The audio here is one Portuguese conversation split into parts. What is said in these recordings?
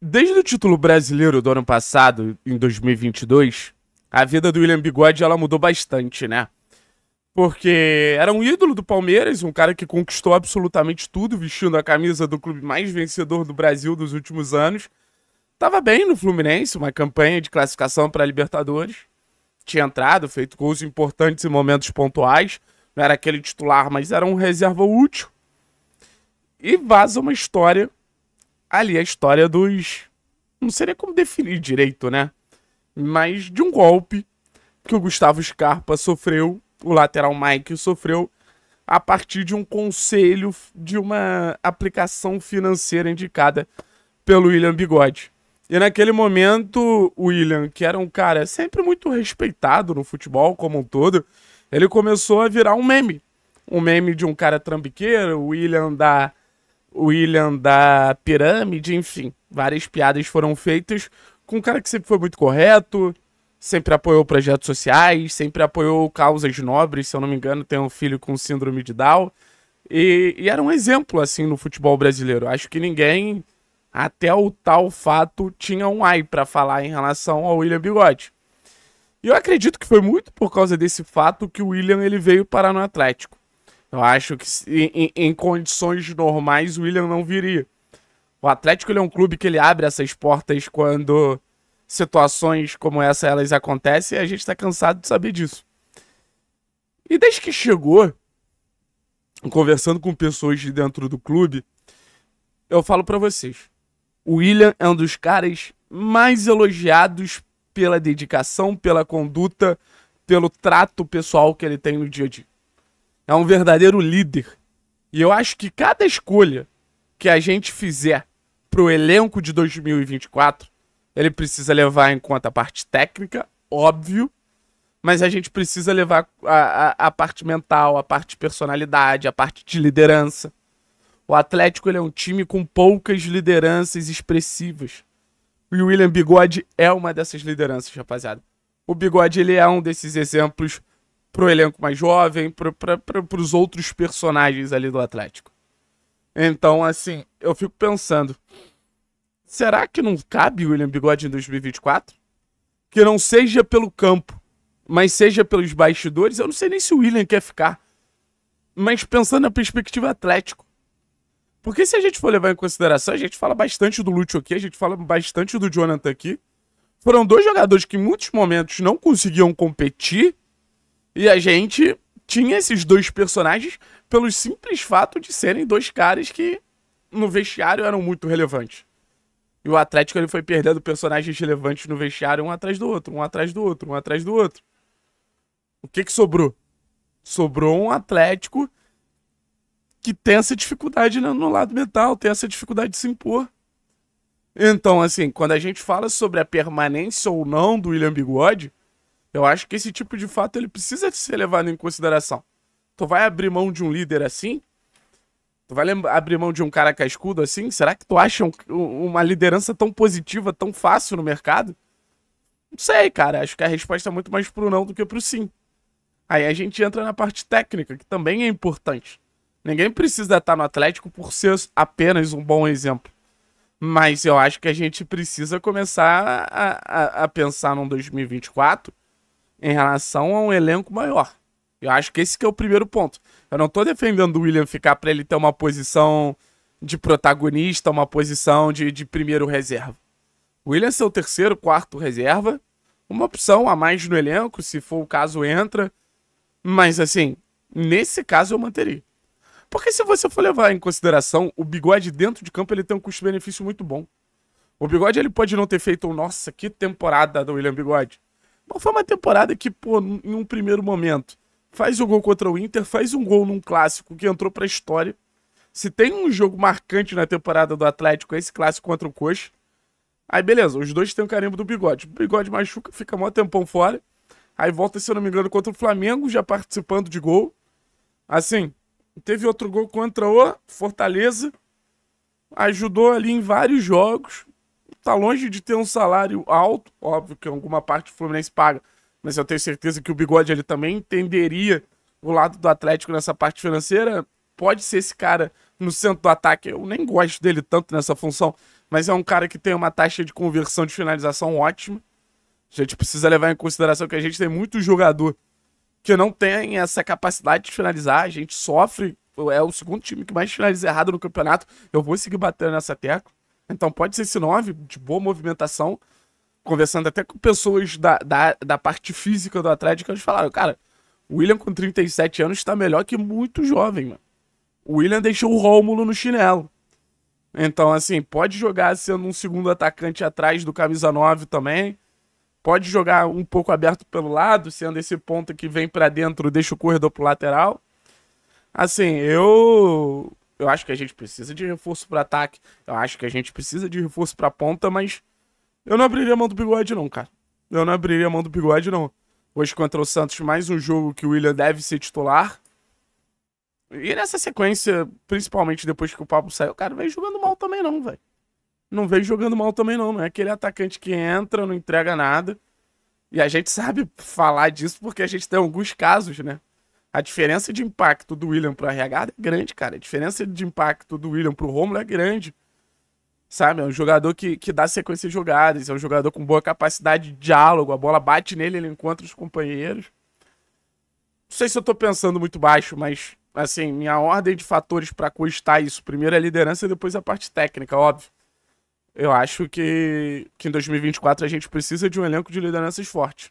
Desde o título brasileiro do ano passado, em 2022, a vida do William Bigode ela mudou bastante, né? Porque era um ídolo do Palmeiras, um cara que conquistou absolutamente tudo vestindo a camisa do clube mais vencedor do Brasil dos últimos anos. Tava bem no Fluminense, uma campanha de classificação para Libertadores. Tinha entrado, feito gols importantes em momentos pontuais. Não era aquele titular, mas era um reserva útil. E vaza uma história ali a história dos. Não seria como definir direito, né? Mas de um golpe que o Gustavo Scarpa sofreu, o lateral Mike sofreu, a partir de um conselho de uma aplicação financeira indicada pelo William Bigode. E naquele momento, o William, que era um cara sempre muito respeitado no futebol como um todo, ele começou a virar um meme. Um meme de um cara trambiqueiro, o William da William da pirâmide, enfim, várias piadas foram feitas com um cara que sempre foi muito correto, sempre apoiou projetos sociais, sempre apoiou causas nobres, se eu não me engano, tem um filho com síndrome de Down. E, e era um exemplo, assim, no futebol brasileiro. Acho que ninguém, até o tal fato, tinha um ai para falar em relação ao William Bigode. E eu acredito que foi muito por causa desse fato que o William ele veio parar no Atlético. Eu acho que em, em, condições normais o William não viria. O Atlético é um clube que ele abre essas portas quando situações como essa elas acontecem e a gente tá cansado de saber disso. E desde que chegou, conversando com pessoas de dentro do clube, eu falo para vocês, o William é um dos caras mais elogiados pela dedicação, pela conduta, pelo trato pessoal que ele tem no dia a dia é um verdadeiro líder. E eu acho que cada escolha que a gente fizer pro elenco de 2024, ele precisa levar em conta a parte técnica, óbvio, mas a gente precisa levar a, a, a parte mental, a parte de personalidade, a parte de liderança. O Atlético ele é um time com poucas lideranças expressivas. E o William Bigode é uma dessas lideranças, rapaziada. O Bigode ele é um desses exemplos pro elenco mais jovem, pro, os outros personagens ali do Atlético. Então, assim, eu fico pensando: será que não cabe o William Bigode em 2024? Que não seja pelo campo, mas seja pelos bastidores. Eu não sei nem se o William quer ficar. Mas pensando na perspectiva Atlético. Porque se a gente for levar em consideração, a gente fala bastante do Lúcio aqui, a gente fala bastante do Jonathan aqui. Foram dois jogadores que em muitos momentos não conseguiam competir e a gente tinha esses dois personagens pelo simples fato de serem dois caras que no vestiário eram muito relevantes. E o Atlético ele foi perdendo personagens relevantes no vestiário um atrás do outro, um atrás do outro, um atrás do outro. O que que sobrou? Sobrou um Atlético que tem essa dificuldade né, no lado mental, tem essa dificuldade de se impor. Então, assim, quando a gente fala sobre a permanência ou não do William Bigode, eu acho que esse tipo de fato ele precisa ser levado em consideração. Tu vai abrir mão de um líder assim? Tu vai abrir mão de um cara cascudo assim? Será que tu acha um, uma liderança tão positiva, tão fácil no mercado? Não sei, cara. Acho que a resposta é muito mais pro não do que pro sim. Aí a gente entra na parte técnica, que também é importante. Ninguém precisa estar no Atlético por ser apenas um bom exemplo. Mas eu acho que a gente precisa começar a, a, a pensar num 2024 em relação a um elenco maior. Eu acho que esse que é o primeiro ponto. Eu não estou defendendo o William ficar para ele ter uma posição de protagonista, uma posição de, de primeiro reserva. O William é o terceiro, quarto reserva. Uma opção a mais no elenco, se for o caso, entra. Mas assim, nesse caso eu manteria. Porque se você for levar em consideração, o bigode dentro de campo ele tem um custo-benefício muito bom. O bigode ele pode não ter feito, nossa, que temporada do William Bigode. Mas foi uma temporada que, pô, em um primeiro momento, faz o gol contra o Inter, faz um gol num clássico que entrou pra história. Se tem um jogo marcante na temporada do Atlético, é esse clássico contra o Coxa. Aí beleza, os dois têm o carimbo do bigode. O bigode machuca, fica mó tempão fora. Aí volta, se eu não me engano, contra o Flamengo, já participando de gol. Assim, teve outro gol contra o Fortaleza. Ajudou ali em vários jogos tá longe de ter um salário alto, óbvio que alguma parte do Fluminense paga, mas eu tenho certeza que o Bigode ele também entenderia o lado do Atlético nessa parte financeira. Pode ser esse cara no centro do ataque, eu nem gosto dele tanto nessa função, mas é um cara que tem uma taxa de conversão de finalização ótima. A gente precisa levar em consideração que a gente tem muito jogador que não tem essa capacidade de finalizar, a gente sofre, é o segundo time que mais finaliza errado no campeonato. Eu vou seguir batendo nessa tecla. Então pode ser esse 9, de boa movimentação. Conversando até com pessoas da, da, da parte física do Atlético, eles falaram, cara, o William com 37 anos está melhor que muito jovem, mano. O William deixou o Rômulo no chinelo. Então, assim, pode jogar sendo um segundo atacante atrás do camisa 9 também. Pode jogar um pouco aberto pelo lado, sendo esse ponto que vem para dentro, deixa o corredor pro lateral. Assim, eu eu acho que a gente precisa de reforço para ataque. Eu acho que a gente precisa de reforço para ponta, mas eu não abriria a mão do bigode, não, cara. Eu não abriria a mão do bigode, não. Hoje contra o Santos, mais um jogo que o William deve ser titular. E nessa sequência, principalmente depois que o Pablo saiu, cara, vem jogando mal também, não, velho. Não vem jogando mal também, não. Não é aquele atacante que entra, não entrega nada. E a gente sabe falar disso porque a gente tem alguns casos, né? a diferença de impacto do William pro RH é grande, cara. A diferença de impacto do William pro Romulo é grande. Sabe? É um jogador que, que dá sequência de jogadas, é um jogador com boa capacidade de diálogo, a bola bate nele, ele encontra os companheiros. Não sei se eu tô pensando muito baixo, mas assim, minha ordem de fatores para custar isso, primeiro é a liderança e depois a parte técnica, óbvio. Eu acho que, que em 2024 a gente precisa de um elenco de lideranças fortes.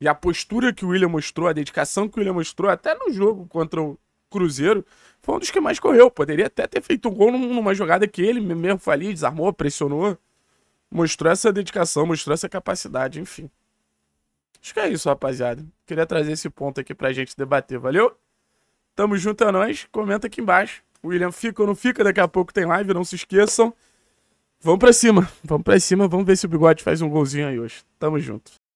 E a postura que o William mostrou, a dedicação que o William mostrou, até no jogo contra o Cruzeiro, foi um dos que mais correu. Poderia até ter feito um gol numa jogada que ele mesmo ali desarmou, pressionou. Mostrou essa dedicação, mostrou essa capacidade, enfim. Acho que é isso, rapaziada. Queria trazer esse ponto aqui pra gente debater, valeu? Tamo junto a é nós. Comenta aqui embaixo. O William fica ou não fica, daqui a pouco tem live, não se esqueçam. Vamos pra cima, vamos pra cima, vamos ver se o Bigode faz um golzinho aí hoje. Tamo junto.